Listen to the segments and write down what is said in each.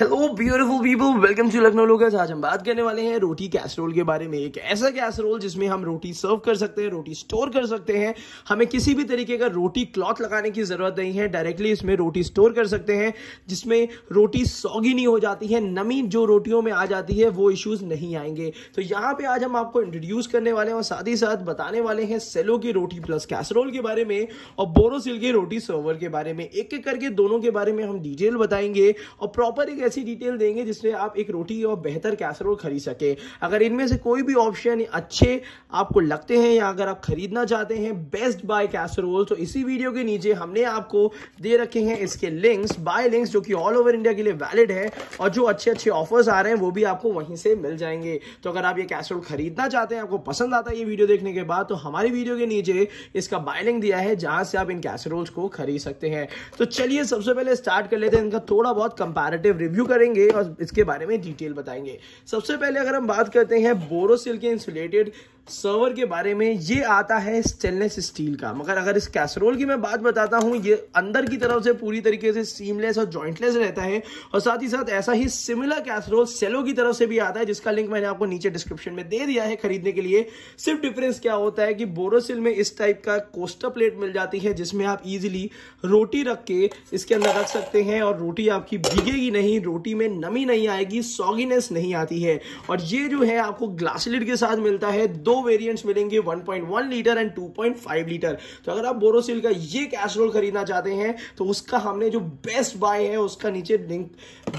hello beautiful people welcome to Lucknow लोग आज हम बात करने वाले हैं रोटी कैसरोल के बारे में एक ऐसा कैसरोल जिसमें हम रोटी सर्व कर सकते हैं रोटी स्टोर कर सकते हैं हमें किसी भी तरीके का रोटी क्लॉथ लगाने की ज़रूरत नहीं है डायरेक्टली इसमें रोटी स्टोर कर सकते हैं जिसमें रोटी सौगी नहीं हो जाती है नमी जो रोटियों में आ जाती है वो इश्यूज़ नहीं आएंगे तो यहाँ पे आज हम आपको इंट्रोड्यूस करने वाले हैं और साथ ही साथ बताने वाले हैं सेलो की रोटी प्लस कैसरोल के बारे में और बोरोसिल की रोटी सर्वर के बारे में एक एक करके दोनों के बारे में हम डिटेल बताएंगे और प्रॉपर एक ऐसी डिटेल देंगे जिसमें आप एक रोटी और बेहतर कैसरोल खरीद सके अगर इनमें से कोई भी ऑप्शन अच्छे आपको लगते हैं या अगर आप खरीदना चाहते हैं बेस्ट बाय कैसरोल तो इसी वीडियो के नीचे हमने आपको दे रखे हैं इसके लिंक्स बाय लिंक्स जो कि ऑल ओवर इंडिया के लिए वैलिड है और जो अच्छे अच्छे ऑफर्स आ रहे हैं वो भी आपको वहीं से मिल जाएंगे तो अगर आप ये कैसरोल खरीदना चाहते हैं आपको पसंद आता है ये वीडियो देखने के बाद तो हमारी वीडियो के नीचे इसका बाय लिंक दिया है जहां से आप इन कैसरोल्स को खरीद सकते हैं तो चलिए सबसे पहले स्टार्ट कर लेते हैं इनका थोड़ा बहुत कंपेरेटिव रिव्यू रिव्यू करेंगे और इसके बारे में डिटेल बताएंगे सबसे पहले अगर हम बात करते हैं बोरोसिल के इंसुलेटेड सर्वर के बारे में ये आता है स्टेनलेस स्टील का मगर अगर इस कैसरोल की मैं बात बताता हूँ ये अंदर की तरफ से पूरी तरीके से सीमलेस और जॉइंटलेस रहता है और साथ ही साथ ऐसा ही सिमिलर कैसरोल सेलो की तरफ से भी आता है जिसका लिंक मैंने आपको नीचे डिस्क्रिप्शन में दे दिया है खरीदने के लिए सिर्फ डिफरेंस क्या होता है कि बोरोसिल में इस टाइप का कोस्टर प्लेट मिल जाती है जिसमें आप इजिली रोटी रख के इसके अंदर रख सकते हैं और रोटी आपकी भिगेगी नहीं रोटी में नमी नहीं आएगी सॉगीनेस नहीं आती है और ये जो है आपको ग्लास ग्लासलिट के साथ मिलता है दो वेरिएंट्स मिलेंगे वन लीटर एंड 2.5 लीटर तो अगर आप बोरोसिल का ये कैसरोल खरीदना चाहते हैं तो उसका हमने जो बेस्ट बाय है उसका नीचे लिंक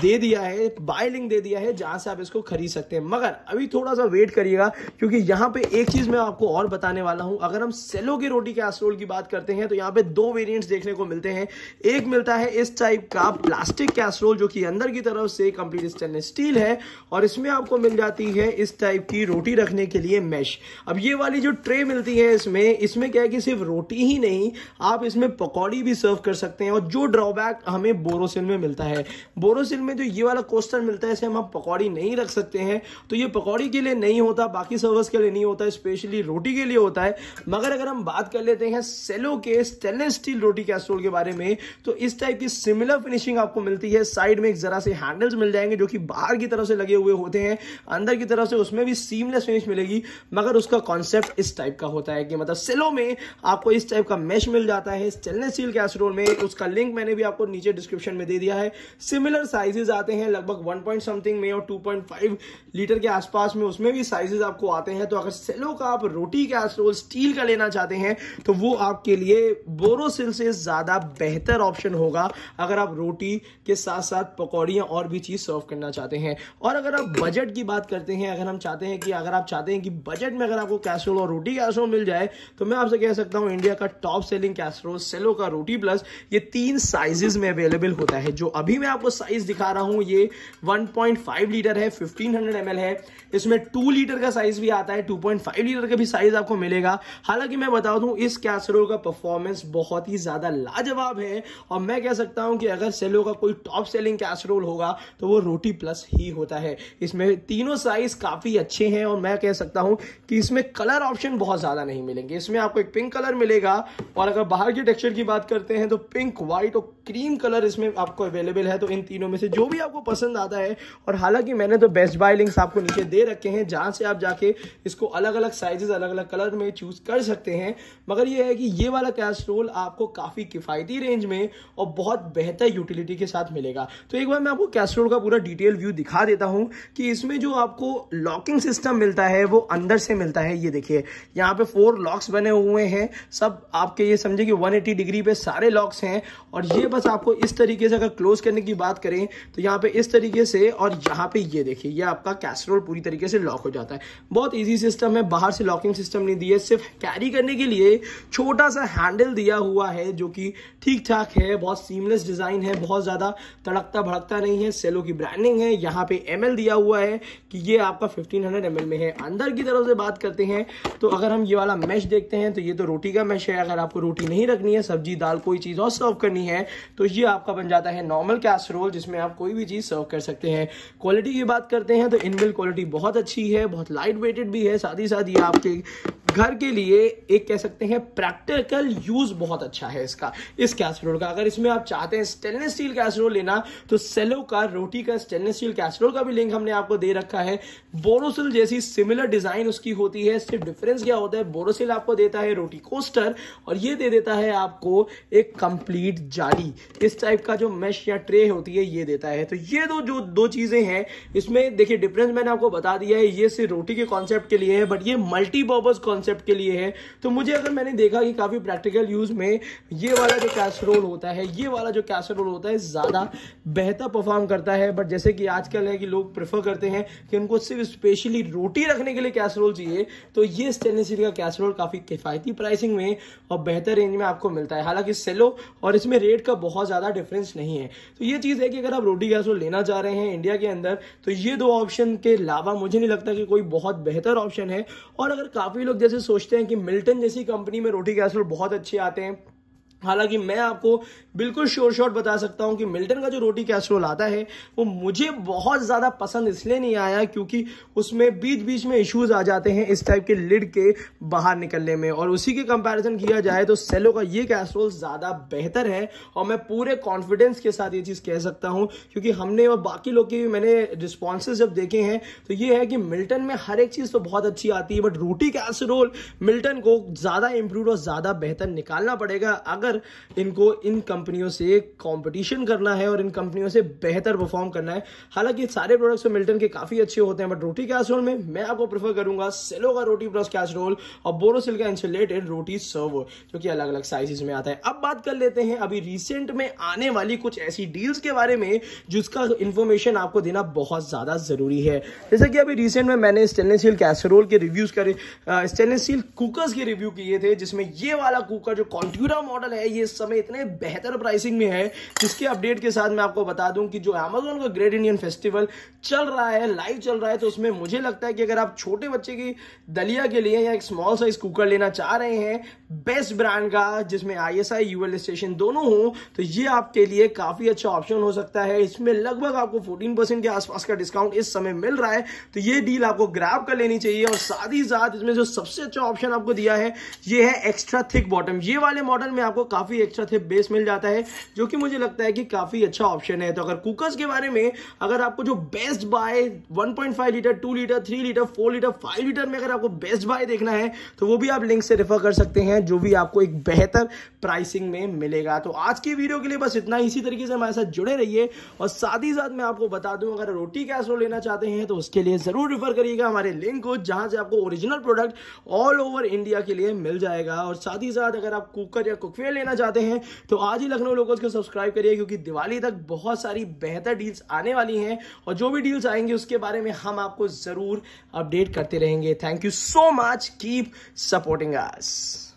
दे दिया है बाय लिंक दे दिया है जहां से आप इसको खरीद सकते हैं मगर अभी थोड़ा सा वेट करिएगा क्योंकि यहाँ पे एक चीज मैं आपको और बताने वाला हूं अगर हम सेलो की रोटी कैसरोल की बात करते हैं तो यहाँ पे दो वेरियंट्स देखने को मिलते हैं एक मिलता है इस टाइप का प्लास्टिक कैसरोल जो कि अंदर की तरफ से कंप्लीट स्टेनलेस स्टील है और इसमें आपको मिल जाती है इस टाइप की रोटी रखने के लिए मैश अब ये वाली जो ट्रे मिलती है इसमें इसमें क्या है कि सिर्फ रोटी ही नहीं आप इसमें पकौड़ी भी सर्व कर सकते हैं और जो ड्रॉबैक हमें बोरोसिल में मिलता है बोरोसिल में जो ये वाला कोस्टर मिलता है इसे हम आप पकौड़ी नहीं रख सकते हैं तो ये पकौड़ी के लिए नहीं होता बाकी सर्वस के लिए नहीं होता स्पेशली रोटी के लिए होता है मगर अगर हम बात कर लेते हैं सेलो के स्टेनलेस स्टील रोटी कैसोल के बारे में तो इस टाइप की सिमिलर फिनिशिंग आपको मिलती है साइड में एक जरा से हैंडल्स मिल जाएंगे जो कि बाहर की तरफ से लगे हुए होते हैं अंदर की तरफ से उसमें भी सीमलेस फिनिश मिलेगी मगर उसका कॉन्सेप्ट इस टाइप का होता है कि मतलब सेलो में आपको इस टाइप का मैश मिल जाता है स्टेनलेस स्टील कैसरोल में उसका लिंक मैंने भी आपको नीचे डिस्क्रिप्शन में दे दिया है सिमिलर साइजेज आते हैं लगभग वन पॉइंट समथिंग में और टू पॉइंट फाइव लीटर के आसपास में उसमें भी साइजेज आपको आते हैं तो अगर सेलो का आप रोटी कैसरोल स्टील का लेना चाहते हैं तो वो आपके लिए बोरोसिल से ज़्यादा बेहतर ऑप्शन होगा अगर आप रोटी के साथ साथ पकौड़ी या और भी चीज़ सर्व करना चाहते हैं और अगर आप बजट की बात करते हैं अगर हम चाहते हैं कि अगर आप चाहते हैं कि बजट में अगर आपको कैसरोल और रोटी कैसरोल मिल जाए तो मैं आपसे कह सकता हूँ इंडिया का टॉप सेलिंग कैसरोल सेलो का रोटी प्लस ये तीन साइजेज में अवेलेबल होता है जो अभी मैं आपको साइज दिखा रहा हूँ ये 1.5 लीटर है 1500 हंड्रेड है इसमें 2 लीटर का साइज भी आता है 2.5 लीटर का भी साइज आपको मिलेगा हालांकि मैं बता दूं इस कैसरोल का परफॉर्मेंस बहुत ही ज्यादा लाजवाब है और मैं कह सकता हूं कि अगर सेलो का कोई टॉप सेलिंग कैसरोल बिल्कुल होगा तो वो रोटी प्लस ही होता है इसमें तीनों साइज काफ़ी अच्छे हैं और मैं कह सकता हूं कि इसमें कलर ऑप्शन बहुत ज़्यादा नहीं मिलेंगे इसमें आपको एक पिंक कलर मिलेगा और अगर बाहर के टेक्सचर की बात करते हैं तो पिंक व्हाइट और क्रीम कलर इसमें आपको अवेलेबल है तो इन तीनों में से जो भी आपको पसंद आता है और हालांकि मैंने तो बेस्ट बाय लिंक्स आपको नीचे दे रखे हैं जहां से आप जाके इसको अलग अलग साइजेस अलग अलग कलर में चूज कर सकते हैं मगर ये है कि ये वाला कैस्ट्रोल आपको काफ़ी किफ़ायती रेंज में और बहुत बेहतर यूटिलिटी के साथ मिलेगा तो एक बार मैं आपको कैस्ट्रोल का पूरा डिटेल व्यू दिखा देता हूँ कि इसमें जो आपको लॉकिंग सिस्टम मिलता है वो अंदर से मिलता है ये देखिए यहाँ पे फोर लॉक्स बने हुए हैं सब आपके ये समझे कि 180 डिग्री पे सारे लॉक्स हैं और ये बस आपको इस तरीके से अगर क्लोज करने की बात करें तो यहाँ पे इस तरीके से और यहाँ पे ये देखिए ये आपका कैस्ट्रोल पूरी तरीके से लॉक हो जाता है बहुत ईजी सिस्टम है बाहर से लॉकिंग सिस्टम नहीं दिए सिर्फ कैरी करने के लिए छोटा सा हैंडल दिया हुआ है जो कि ठीक ठाक है बहुत सीमलेस डिज़ाइन है बहुत ज़्यादा तड़कता भड़कता पता नहीं है सेलो की ब्रांडिंग है यहाँ पे एम दिया हुआ है कि ये आपका 1500 हंड्रेड में है अंदर की तरफ से बात करते हैं तो अगर हम ये वाला मैश देखते हैं तो ये तो रोटी का मैश है अगर आपको रोटी नहीं रखनी है सब्जी दाल कोई चीज़ और सर्व करनी है तो ये आपका बन जाता है नॉर्मल रोल जिसमें आप कोई भी चीज़ सर्व कर सकते हैं क्वालिटी की बात करते हैं तो इनबिल क्वालिटी बहुत अच्छी है बहुत लाइट वेटेड भी है साथ ही साथ ये आपके घर के लिए एक कह सकते हैं प्रैक्टिकल यूज बहुत अच्छा है इसका इस कैसरोल का अगर इसमें आप चाहते हैं स्टेनलेस स्टील कैसरोल लेना तो सेलो का रोटी का स्टेनलेस स्टील कैसरोल का भी लिंक हमने आपको दे रखा है बोरोसिल जैसी सिमिलर डिजाइन उसकी होती है सिर्फ डिफरेंस क्या होता है बोरोसिल आपको देता है रोटी कोस्टर और ये दे देता है आपको एक कंप्लीट जाली इस टाइप का जो मेश या ट्रे होती है ये देता है तो ये दो जो दो चीजें हैं इसमें देखिए डिफरेंस मैंने आपको बता दिया है ये सिर्फ रोटी के कॉन्सेप्ट के लिए है बट ये मल्टीपर्पज कॉन्सेप्ट कॉन्सेप्ट के लिए है तो मुझे अगर मैंने देखा कि काफ़ी प्रैक्टिकल यूज़ में ये वाला जो कैसरोल होता है ये वाला जो कैसरोल होता है ज़्यादा बेहतर परफॉर्म करता है बट जैसे कि आजकल है कि लोग प्रेफर करते हैं कि उनको सिर्फ स्पेशली रोटी रखने के लिए कैसरोल चाहिए तो ये स्टेनलेस स्टील का कैसरोल काफ़ी किफ़ायती प्राइसिंग में और बेहतर रेंज में आपको मिलता है हालांकि सेलो और इसमें रेट का बहुत ज़्यादा डिफरेंस नहीं है तो ये चीज़ है कि अगर आप रोटी कैसरोल लेना चाह रहे हैं इंडिया के अंदर तो ये दो ऑप्शन के अलावा मुझे नहीं लगता कि कोई बहुत बेहतर ऑप्शन है और अगर काफ़ी लोग जैसे से सोचते हैं कि मिल्टन जैसी कंपनी में रोटी कैसल बहुत अच्छे आते हैं हालांकि मैं आपको बिल्कुल श्योर शॉर्ट बता सकता हूं कि मिल्टन का जो रोटी कैसरोल आता है वो मुझे बहुत ज़्यादा पसंद इसलिए नहीं आया क्योंकि उसमें बीच बीच में इश्यूज आ जाते हैं इस टाइप के लिड के बाहर निकलने में और उसी के कंपैरिजन किया जाए तो सेलो का ये कैसरोल ज़्यादा बेहतर है और मैं पूरे कॉन्फिडेंस के साथ ये चीज़ कह सकता हूँ क्योंकि हमने और बाकी लोग के भी मैंने रिस्पॉन्सेज जब देखे हैं तो ये है कि मिल्टन में हर एक चीज़ तो बहुत अच्छी आती है बट रोटी कैसरोल मिल्टन को ज़्यादा इम्प्रूव और ज़्यादा बेहतर निकालना पड़ेगा अगर बेहतर इनको इन कंपनियों से कंपटीशन करना है और इन कंपनियों से बेहतर परफॉर्म करना है हालांकि सारे प्रोडक्ट्स तो मिल्टन के काफ़ी अच्छे होते हैं बट रोटी कैसरोल में मैं आपको प्रेफर करूंगा सेलो का रोटी प्लस कैसरोल और बोरोसिल का इंसुलेटेड रोटी सर्व जो कि अलग अलग साइजेस में आता है अब बात कर लेते हैं अभी रिसेंट में आने वाली कुछ ऐसी डील्स के बारे में जिसका इन्फॉर्मेशन आपको देना बहुत ज़्यादा ज़रूरी है जैसे कि अभी रिसेंट में मैंने स्टेनलेस स्टील कैसरोल के रिव्यूज़ करे स्टेनलेस स्टील कुकर्स के रिव्यू किए थे जिसमें ये वाला कुकर जो कॉन्ट्यूरा मॉडल है है ये इस समय इतने बेहतर प्राइसिंग में है जिसके अपडेट के साथ मैं आपको बता दूं कि जो अमेजोन का ग्रेट इंडियन फेस्टिवल चल रहा है लाइव चल रहा है तो उसमें मुझे लगता है कि अगर आप छोटे बच्चे की दलिया के लिए या एक स्मॉल साइज कुकर लेना चाह रहे हैं बेस्ट ब्रांड का जिसमें I S I UL station दोनों हो तो ये आपके लिए काफ़ी अच्छा ऑप्शन हो सकता है इसमें लगभग आपको फोर्टीन परसेंट के आसपास का डिस्काउंट इस समय मिल रहा है तो ये डील आपको ग्रैप कर लेनी चाहिए और साथ ही साथ इसमें जो सबसे अच्छा ऑप्शन आपको दिया है ये है एक्स्ट्रा थिक बॉटम ये वाले मॉडल में आपको आपको काफ़ी एक्स्ट्रा अच्छा थे बेस मिल जाता है जो कि मुझे लगता है कि काफ़ी अच्छा ऑप्शन है तो अगर कुकर्स के बारे में अगर आपको जो best buy 1.5 litre 2 litre 3 litre 4 litre 5 litre में अगर आपको बेस्ट बाय देखना है तो वो भी आप लिंक से रेफर कर सकते हैं जो भी आपको एक बेहतर प्राइसिंग में मिलेगा तो आज की वीडियो के लिए बस इतना इसी तरीके से हमारे साथ जुड़े रहिए और साथ ही साथ मैं आपको बता दूं अगर रोटी कैश रो लेना चाहते हैं तो उसके लिए ज़रूर रिफर करिएगा हमारे लिंक को जहां से आपको original product all over India के लिए मिल जाएगा और साथ ही साथ अगर आप कुकर या कुकवेयर लेना चाहते हैं तो आज ही लखनऊ लोकल्स को सब्सक्राइब करिए क्योंकि दिवाली तक बहुत सारी बेहतर डील्स आने वाली हैं और जो भी डील्स आएंगे उसके बारे में हम आपको ज़रूर अपडेट करते रहेंगे thank you so much keep supporting us